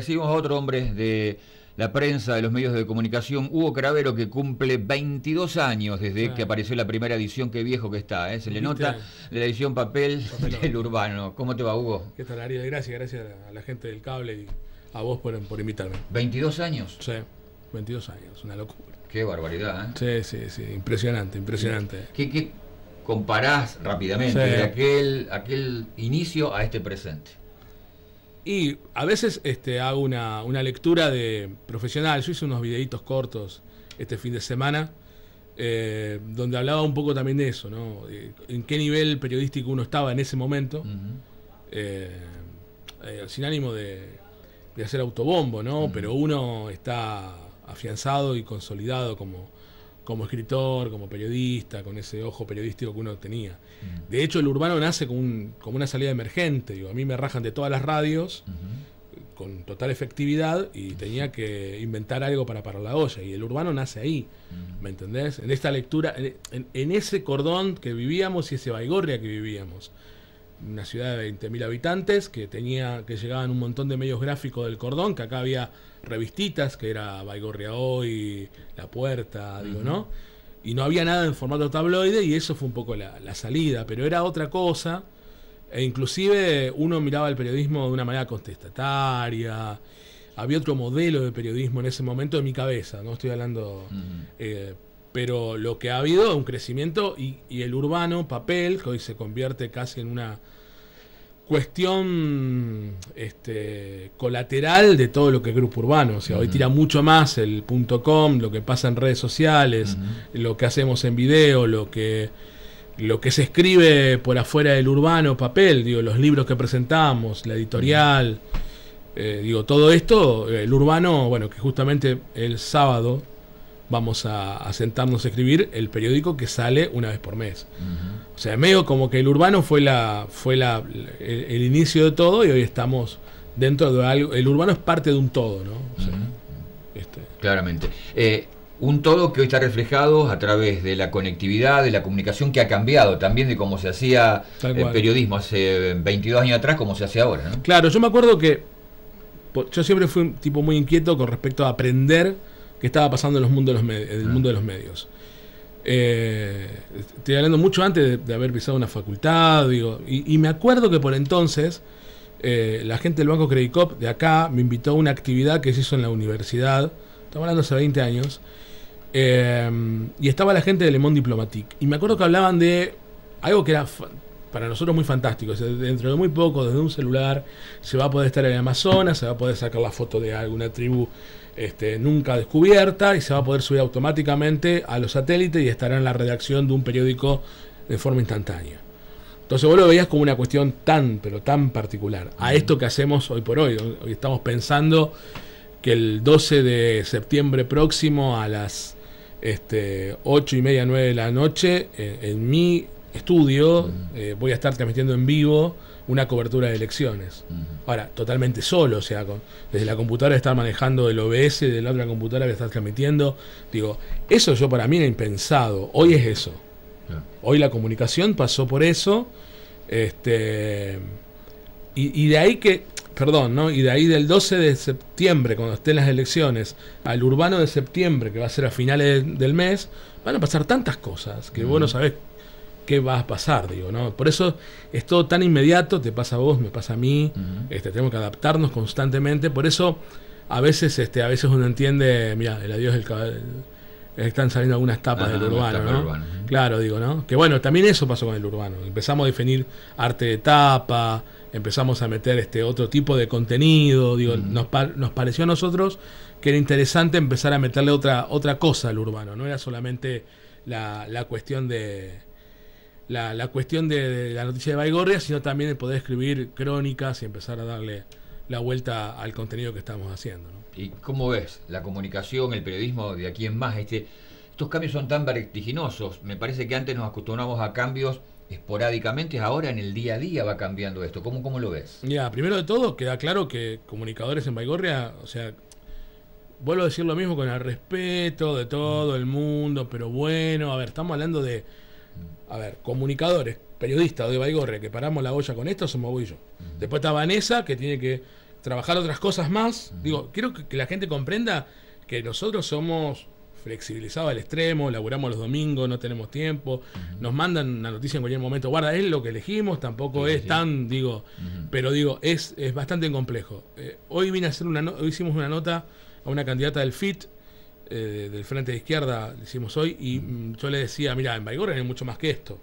Recibimos a otro hombre de la prensa, de los medios de comunicación, Hugo Cravero, que cumple 22 años desde que apareció la primera edición, qué viejo que está, ¿eh? se le nota, de la edición papel del urbano. ¿Cómo te va, Hugo? ¿Qué tal, Ariel? Gracias, gracias a la gente del cable y a vos por, invitarme. ¿22 años? Sí, 22 años, una locura. Qué barbaridad, ¿eh? Sí, sí, sí, impresionante, impresionante. ¿Qué, comparás rápidamente de aquel, aquel inicio a este presente? Y a veces este, hago una, lectura de profesional. Yo hice unos videitos cortos este fin de semana eh, donde hablaba un poco también de eso, ¿no? En qué nivel periodístico uno estaba en ese momento, eh, eh, sin ánimo de, hacer autobombo, ¿no? Pero uno está afianzado y consolidado como, como escritor, como periodista, con ese ojo periodístico que uno tenía. Mm. De hecho, el urbano nace como, como, una salida emergente. Digo, a mí me rajan de todas las radios con total efectividad y tenía que inventar algo para parar la olla. Y el urbano nace ahí, mm. ¿me entendés? En esta lectura, en, en, ese cordón que vivíamos y ese baigorria que vivíamos una ciudad de 20.000 habitantes que tenía que llegaban un montón de medios gráficos del cordón, que acá había revistitas, que era Baigorria Hoy, La Puerta, digo, ¿no? Y no había nada en formato tabloide y eso fue un poco la, salida, pero era otra cosa. E inclusive uno miraba el periodismo de una manera contestataria. Había otro modelo de periodismo en ese momento en mi cabeza, no estoy hablando pero lo que ha habido es un crecimiento y, el urbano papel, que hoy se convierte casi en una cuestión este, colateral de todo lo que es grupo urbano. O sea, hoy tira mucho más el punto .com, lo que pasa en redes sociales, lo que hacemos en video, lo que lo que se escribe por afuera del urbano papel, digo, los libros que presentamos, la editorial, eh, digo, todo esto, el urbano, bueno, que justamente el sábado vamos a, sentarnos a escribir el periódico que sale una vez por mes. O sea, medio como que el urbano fue la fue la, el, inicio de todo y hoy estamos dentro de algo. El urbano es parte de un todo, ¿no? Este. Claramente. Eh, un todo que hoy está reflejado a través de la conectividad, de la comunicación que ha cambiado también de cómo se hacía el eh, periodismo hace 22 años atrás, como se hace ahora. Claro, yo me acuerdo que yo siempre fui un tipo muy inquieto con respecto a aprender que estaba pasando en, los el ah. mundo de los medios. Eh, estoy hablando mucho antes de, haber pisado una facultad, digo, y, me acuerdo que por entonces eh, la gente del Banco Credit Cop de acá me invitó a una actividad que se hizo en la universidad, estamos hablando hace 20 años, eh, y estaba la gente de Le Monde Diplomatique, y me acuerdo que hablaban de algo que era para nosotros muy fantástico. dentro de muy poco, desde un celular, se va a poder estar en Amazonas, se va a poder sacar la foto de alguna tribu este, nunca descubierta y se va a poder subir automáticamente a los satélites y estará en la redacción de un periódico de forma instantánea. Entonces vos lo veías como una cuestión tan, pero tan particular a esto que hacemos hoy por hoy. Hoy estamos pensando que el 12 de septiembre próximo a las este, 8 y media, 9 de la noche, en mi estudio, eh, voy a estar transmitiendo en vivo una cobertura de elecciones. Ahora, totalmente solo, o sea, desde la computadora estar manejando el OBS, de la otra computadora que estás transmitiendo. Digo, eso yo para mí era impensado. Hoy es eso. Ah. Hoy la comunicación pasó por eso. Este, y, de ahí que, perdón, ¿no? Y de ahí del 12 de septiembre, cuando estén las elecciones, al urbano de septiembre, que va a ser a finales del mes, van a pasar tantas cosas que vos no sabés qué va a pasar, digo, ¿no? Por eso es todo tan inmediato, te pasa a vos, me pasa a mí, este, tenemos que adaptarnos constantemente, por eso a veces, este, a veces uno entiende, mira, el adiós del caballo, están saliendo algunas tapas ah, del urbano, ¿no? Claro, digo, ¿no? Que bueno, también eso pasó con el urbano, empezamos a definir arte de tapa, empezamos a meter este otro tipo de contenido, digo, nos, nos pareció a nosotros que era interesante empezar a meterle otra, otra cosa al urbano, no era solamente la cuestión de la, la cuestión de, la noticia de Baigorria, sino también de poder escribir crónicas y empezar a darle la vuelta al contenido que estamos haciendo. ¿no? ¿Y cómo ves la comunicación, el periodismo de aquí en más? Este, estos cambios son tan vertiginosos. Me parece que antes nos acostumbramos a cambios esporádicamente, ahora en el día a día va cambiando esto. ¿Cómo, cómo lo ves? ya primero de todo queda claro que comunicadores en Baigorria, o sea, vuelvo a decir lo mismo con el respeto de todo el mundo, pero bueno, a ver, estamos hablando de a ver, comunicadores, periodistas de Baigorre, que paramos la olla con esto, somos vos y yo. Después está Vanessa, que tiene que trabajar otras cosas más. Digo, quiero que, la gente comprenda que nosotros somos flexibilizados al extremo, laburamos los domingos, no tenemos tiempo, nos mandan una noticia en cualquier momento, guarda, es lo que elegimos, tampoco es tan, digo, pero digo, es, bastante complejo. Eh, hoy vine a hacer una, hoy hicimos una nota a una candidata del FIT, eh, del Frente de Izquierda, decimos hoy, y mm, yo le decía, mira, en no hay mucho más que esto.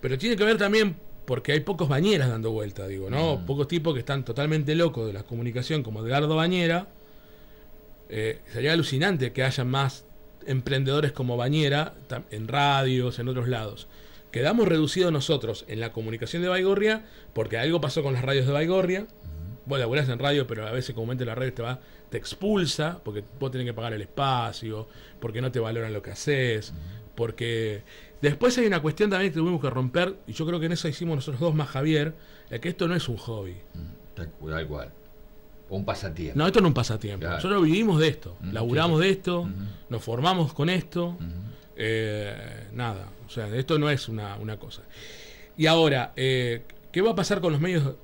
Pero tiene que ver también porque hay pocos bañeras dando vuelta, digo, ¿no? Pocos tipos que están totalmente locos de la comunicación, como Edgardo Bañera. Eh, sería alucinante que haya más emprendedores como Bañera en radios, en otros lados. Quedamos reducidos nosotros en la comunicación de Baigorria porque algo pasó con las radios de Baigorria vos laburás en radio, pero a veces como comúnmente la red te va, te expulsa, porque vos tenés que pagar el espacio, porque no te valoran lo que haces, porque después hay una cuestión también que tuvimos que romper, y yo creo que en eso hicimos nosotros dos más Javier, que esto no es un hobby. Da mm, igual... O un pasatiempo. No, esto no es un pasatiempo. Nosotros vivimos de esto, mm, laburamos de esto, nos formamos con esto, eh, nada. O sea, esto no es una, cosa. Y ahora, eh, ¿qué va a pasar con los medios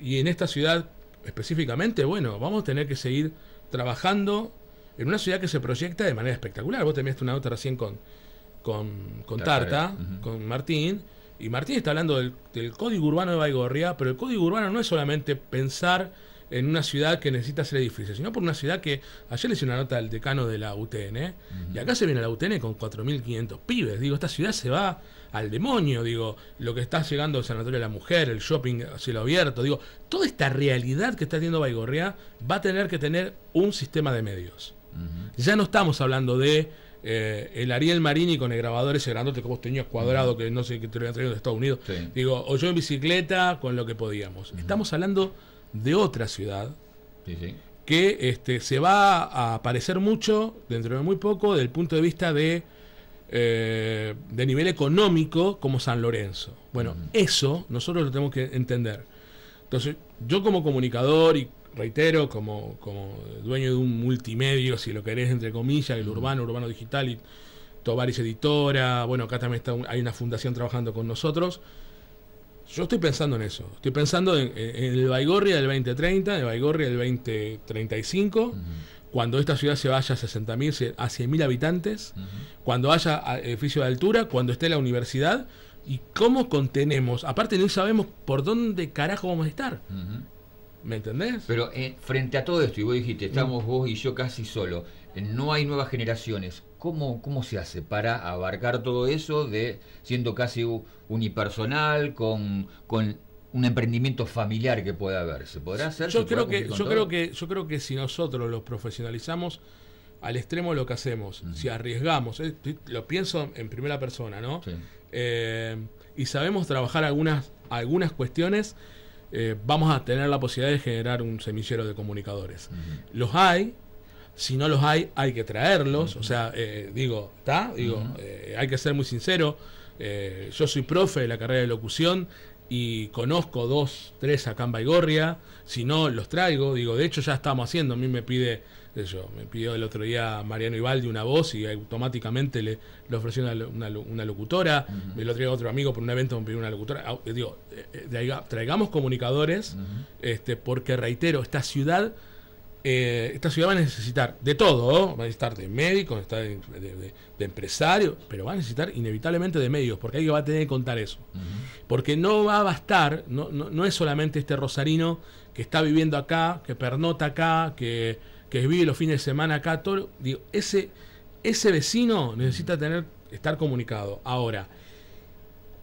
y en esta ciudad específicamente, bueno, vamos a tener que seguir trabajando en una ciudad que se proyecta de manera espectacular. Vos tenías una nota recién con, con, con Tarta, con Martín, y Martín está hablando del, código urbano de Baigorria, pero el código urbano no es solamente pensar en una ciudad que necesita ser edificios, sino por una ciudad que ayer le hice una nota al decano de la UTN, y acá se viene la UTN con 4.500 pibes. Digo, esta ciudad se va al demonio, digo, lo que está llegando al Sanatorio de la Mujer, el shopping a cielo abierto, digo, toda esta realidad que está teniendo Baigorria va a tener que tener un sistema de medios. Ya no estamos hablando de eh, el Ariel Marini con el grabador ese grandote que vos tenías cuadrado, que no sé qué te lo habían traído de Estados Unidos, digo, o yo en bicicleta con lo que podíamos. Estamos hablando de otra ciudad. que este, se va a aparecer mucho dentro de muy poco del punto de vista de eh, de nivel económico como San Lorenzo. Bueno, eso nosotros lo tenemos que entender. Entonces, yo como comunicador y reitero, como, como dueño de un multimedio, si lo querés, entre comillas, el urbano, urbano digital y Tovaris Editora, bueno, acá también está hay una fundación trabajando con nosotros. Yo estoy pensando en eso, estoy pensando en, el Baigorria del 2030, el Baigorria del 2035 cuando esta ciudad se vaya a 60.000, a 100.000 habitantes, cuando haya edificio de altura, cuando esté la universidad, y cómo contenemos. Aparte, no sabemos por dónde carajo vamos a estar. ¿Me entendés? Pero eh, frente a todo esto, y vos dijiste, mm. estamos vos y yo casi solo, eh, no hay nuevas generaciones. ¿Cómo, cómo se hace para abarcar todo eso de siendo casi unipersonal, con, con un emprendimiento familiar que pueda haber. ¿Se podrá hacer? Yo, creo, que, yo creo que yo creo que si nosotros los profesionalizamos al extremo lo que hacemos, si arriesgamos, eh, lo pienso en primera persona, ¿no? Eh, y sabemos trabajar algunas, algunas cuestiones, eh, vamos a tener la posibilidad de generar un semillero de comunicadores. Los hay, si no los hay, hay que traerlos, o sea, digo, ¿está? Digo, hay que ser muy sincero. yo soy profe de la carrera de locución, y conozco dos, tres acá en Baigorria, si no los traigo, digo, de hecho ya estamos haciendo, a mí me pide, yo, me pidió el otro día Mariano Ibaldi una voz y automáticamente le, ofreció una, locutora, me lo traigo otro otro amigo por un evento me pidió una locutora, digo, eh, eh, traigamos comunicadores, este, porque reitero, esta ciudad eh, esta ciudad va a necesitar de todo, va a necesitar de médicos, de, empresarios, pero va a necesitar inevitablemente de medios, porque alguien va a tener que contar eso. Porque no va a bastar, no, es solamente este rosarino que está viviendo acá, que pernota acá, que, vive los fines de semana acá, todo, digo, ese, ese vecino necesita tener, estar comunicado. Ahora,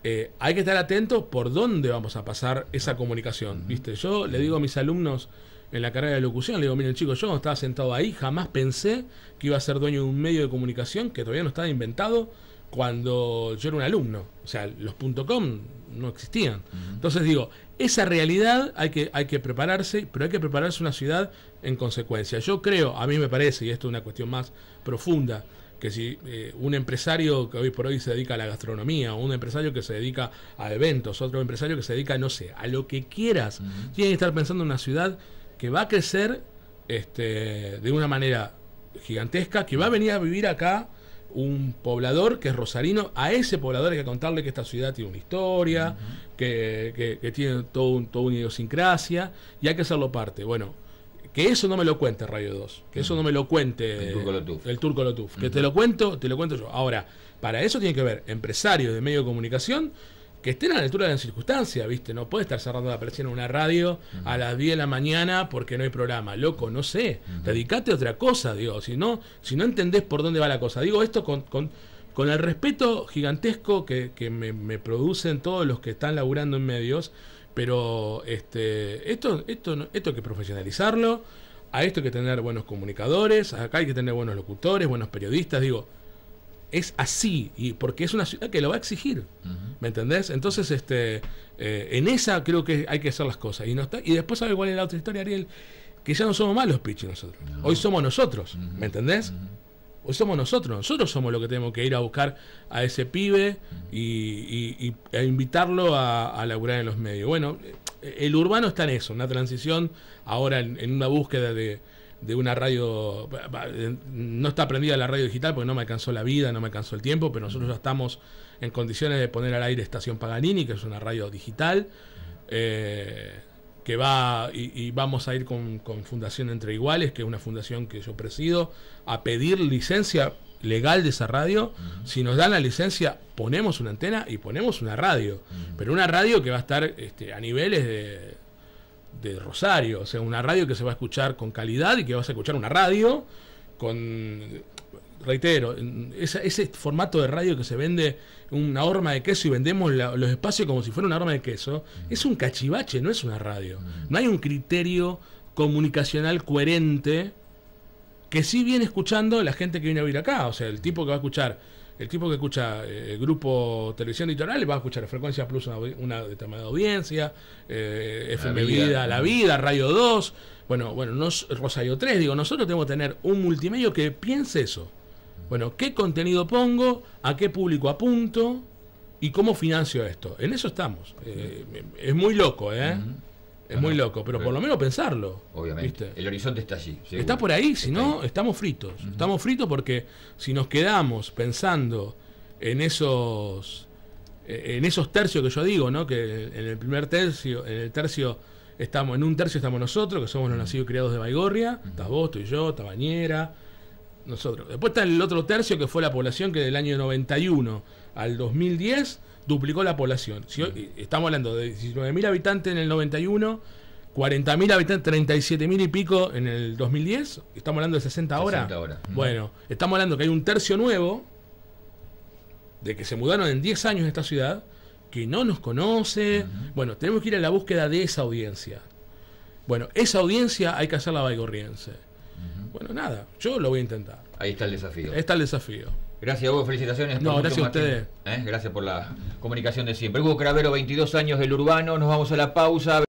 eh, hay que estar atentos por dónde vamos a pasar esa comunicación. ¿viste? Yo le digo a mis alumnos, en la carrera de locución. Le digo, miren chico yo no estaba sentado ahí, jamás pensé que iba a ser dueño de un medio de comunicación que todavía no estaba inventado cuando yo era un alumno. O sea, los .com no existían. Entonces digo, esa realidad hay que, hay que prepararse, pero hay que prepararse una ciudad en consecuencia. Yo creo, a mí me parece, y esto es una cuestión más profunda, que si eh, un empresario que hoy por hoy se dedica a la gastronomía, o un empresario que se dedica a eventos, otro empresario que se dedica, no sé, a lo que quieras, tiene que estar pensando en una ciudad que va a crecer este, de una manera gigantesca, que va a venir a vivir acá un poblador que es rosarino, a ese poblador hay que contarle que esta ciudad tiene una historia, que, tiene todo un, toda una idiosincrasia, y hay que hacerlo parte. Bueno, que eso no me lo cuente Radio 2, que eso no me lo cuente el Turco Lotuf, que te lo cuento, te lo cuento yo. Ahora, para eso tiene que ver empresarios de medio de comunicación que estén a la altura de las circunstancias, ¿viste? No puede estar cerrando la presión en una radio a las 10 de la mañana porque no hay programa. Loco, no sé. dedícate Dedicate a otra cosa, digo. Si no, si no entendés por dónde va la cosa. Digo esto con, con, el respeto gigantesco que, me, producen todos los que están laburando en medios. Pero este, esto, esto, esto hay que profesionalizarlo. A esto hay que tener buenos comunicadores. Acá hay que tener buenos locutores, buenos periodistas. Digo, es así, y porque es una ciudad que lo va a exigir. ¿Me entendés? Entonces, este, eh, en esa creo que hay que hacer las cosas. Y, no está, y después, ¿sabe cuál es la otra historia, Ariel? Que ya no somos malos piches nosotros. Hoy somos nosotros. ¿Me entendés? Hoy somos nosotros. Nosotros somos los que tenemos que ir a buscar a ese pibe y, a invitarlo a, a, laburar en los medios. Bueno, eh, el urbano está en eso, una transición ahora en una búsqueda de de una radio, no está prendida la radio digital porque no me alcanzó la vida, no me alcanzó el tiempo, pero nosotros ya estamos en condiciones de poner al aire Estación Paganini, que es una radio digital, eh, que va y, vamos a ir con, Fundación Entre Iguales, que es una fundación que yo presido, a pedir licencia legal de esa radio. Si nos dan la licencia, ponemos una antena y ponemos una radio, pero una radio que va a estar este, a niveles de de Rosario, o sea, una radio que se va a escuchar con calidad y que vas a escuchar una radio con, reitero, ese, formato de radio que se vende una horma de queso y vendemos los espacios como si fuera una horma de queso, mm. es un cachivache, no es una radio. Mm. No hay un criterio comunicacional coherente que si viene escuchando la gente que viene a vivir acá, o sea, el tipo que va a escuchar el tipo que escucha eh, el grupo Televisión Litoral va a escuchar Frecuencia Plus, una, una determinada audiencia, eh, FM vida. La Vida, Radio 2, bueno, bueno, nos, Rosario 3, digo, nosotros tenemos que tener un multimedio que piense eso. Bueno, ¿qué contenido pongo? ¿A qué público apunto? ¿Y cómo financio esto? En eso estamos. Eh, es muy loco, ¿eh? Es muy loco, pero, por lo menos pensarlo. Obviamente. El horizonte está allí. Está por ahí, si no, estamos fritos. Estamos fritos porque si nos quedamos pensando en esos en esos tercios que yo digo, ¿no? Que en el primer tercio, en el tercio estamos, en un tercio estamos nosotros, que somos los nacidos y criados de Baigorria, estás vos, tú y yo, está Bañera, nosotros. Después está el otro tercio que fue la población que del año 91 al 2010 duplicó la población. Si eh, estamos hablando de 19.000 habitantes en el 91, 40.000 habitantes, 37.000 y pico en el 2010, estamos hablando de 60 horas. Bueno, estamos hablando que hay un tercio nuevo de que se mudaron en 10 años de esta ciudad, que no nos conoce. Bueno, tenemos que ir a la búsqueda de esa audiencia. Bueno, esa audiencia hay que hacerla baigorriense. Bueno, nada, yo lo voy a intentar. Ahí está el desafío. Ahí está el desafío. Gracias a felicitaciones. No, gracias a ustedes. ¿eh? Gracias por la comunicación de siempre. Hugo Cravero, 22 años del urbano. Nos vamos a la pausa.